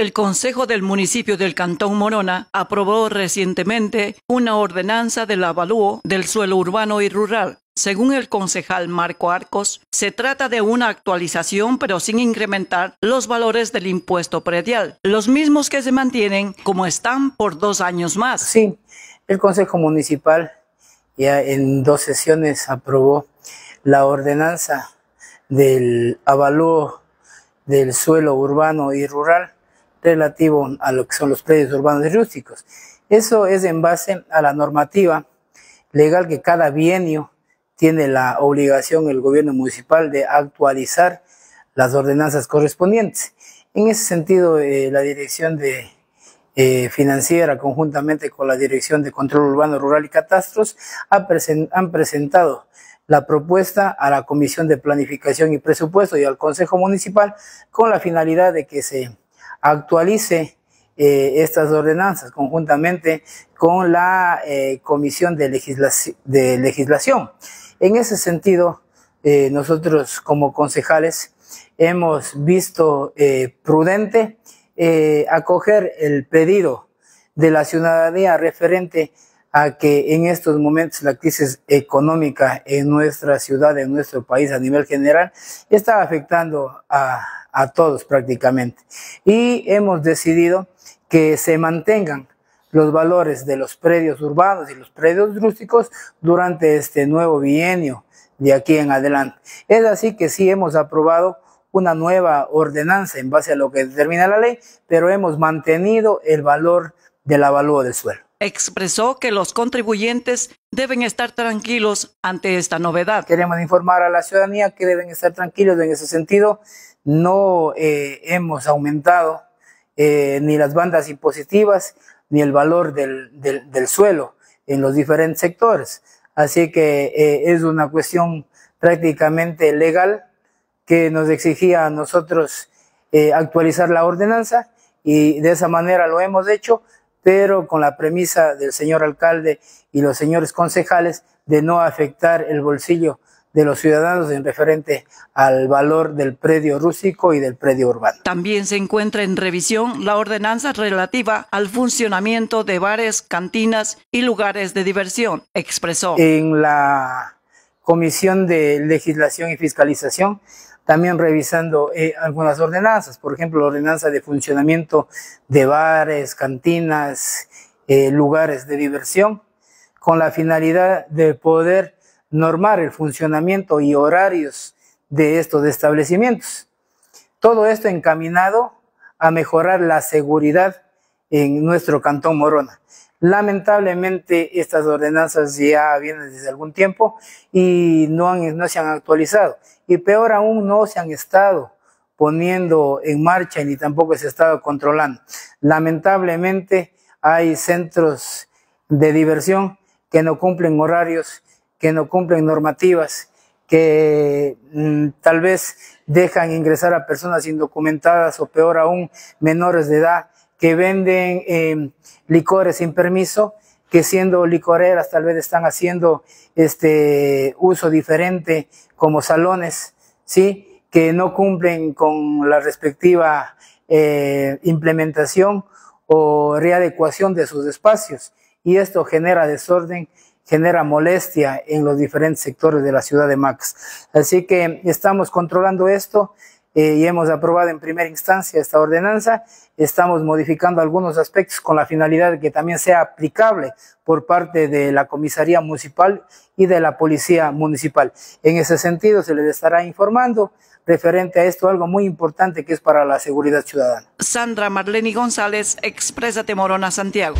El Consejo del Municipio del Cantón Morona aprobó recientemente una ordenanza del avalúo del suelo urbano y rural. Según el concejal Marco Arcos, se trata de una actualización pero sin incrementar los valores del impuesto predial, los mismos que se mantienen como están por dos años más. Sí, el Consejo Municipal ya en dos sesiones aprobó la ordenanza del avalúo del suelo urbano y rural relativo a lo que son los predios urbanos y rústicos. Eso es en base a la normativa legal que cada bienio tiene la obligación el gobierno municipal de actualizar las ordenanzas correspondientes. En ese sentido, eh, la dirección de, eh, financiera, conjuntamente con la dirección de control urbano, rural y catastros, han presentado la propuesta a la Comisión de Planificación y Presupuesto y al Consejo Municipal con la finalidad de que se actualice eh, estas ordenanzas conjuntamente con la eh, Comisión de, Legislación. En ese sentido, eh, nosotros como concejales hemos visto prudente acoger el pedido de la ciudadanía referente a que en estos momentos la crisis económica en nuestra ciudad, en nuestro país a nivel general, está afectando a, todos prácticamente. Y hemos decidido que se mantengan los valores de los predios urbanos y los predios rústicos durante este nuevo bienio de aquí en adelante. Es así que sí hemos aprobado una nueva ordenanza en base a lo que determina la ley, pero hemos mantenido el valor del avalúo del suelo. Expresó que los contribuyentes deben estar tranquilos ante esta novedad. Queremos informar a la ciudadanía que deben estar tranquilos en ese sentido. No eh, hemos aumentado eh, ni las bandas impositivas ni el valor del, suelo en los diferentes sectores. Así que eh, es una cuestión prácticamente legal que nos exigía a nosotros actualizar la ordenanza y de esa manera lo hemos hecho pero con la premisa del señor alcalde y los señores concejales de no afectar el bolsillo de los ciudadanos en referente al valor del predio rústico y del predio urbano. También se encuentra en revisión la ordenanza relativa al funcionamiento de bares, cantinas y lugares de diversión, expresó. En la Comisión de Legislación y Fiscalización también revisando eh, algunas ordenanzas, por ejemplo, la ordenanza de funcionamiento de bares, cantinas, eh, lugares de diversión, con la finalidad de poder normar el funcionamiento y horarios de estos establecimientos. Todo esto encaminado a mejorar la seguridad en nuestro cantón Morona. Lamentablemente estas ordenanzas ya vienen desde algún tiempo y no, han, no se han actualizado. Y peor aún, no se han estado poniendo en marcha ni tampoco se ha estado controlando. Lamentablemente hay centros de diversión que no cumplen horarios, que no cumplen normativas, que mm, tal vez dejan ingresar a personas indocumentadas o peor aún menores de edad que venden eh, licores sin permiso, que siendo licoreras tal vez están haciendo este uso diferente como salones, ¿sí? que no cumplen con la respectiva eh, implementación o readecuación de sus espacios. Y esto genera desorden, genera molestia en los diferentes sectores de la ciudad de Max. Así que estamos controlando esto, eh, y hemos aprobado en primera instancia esta ordenanza. Estamos modificando algunos aspectos con la finalidad de que también sea aplicable por parte de la comisaría municipal y de la policía municipal. En ese sentido, se les estará informando referente a esto, algo muy importante que es para la seguridad ciudadana. Sandra Marleni González, expresa Temorona, Santiago.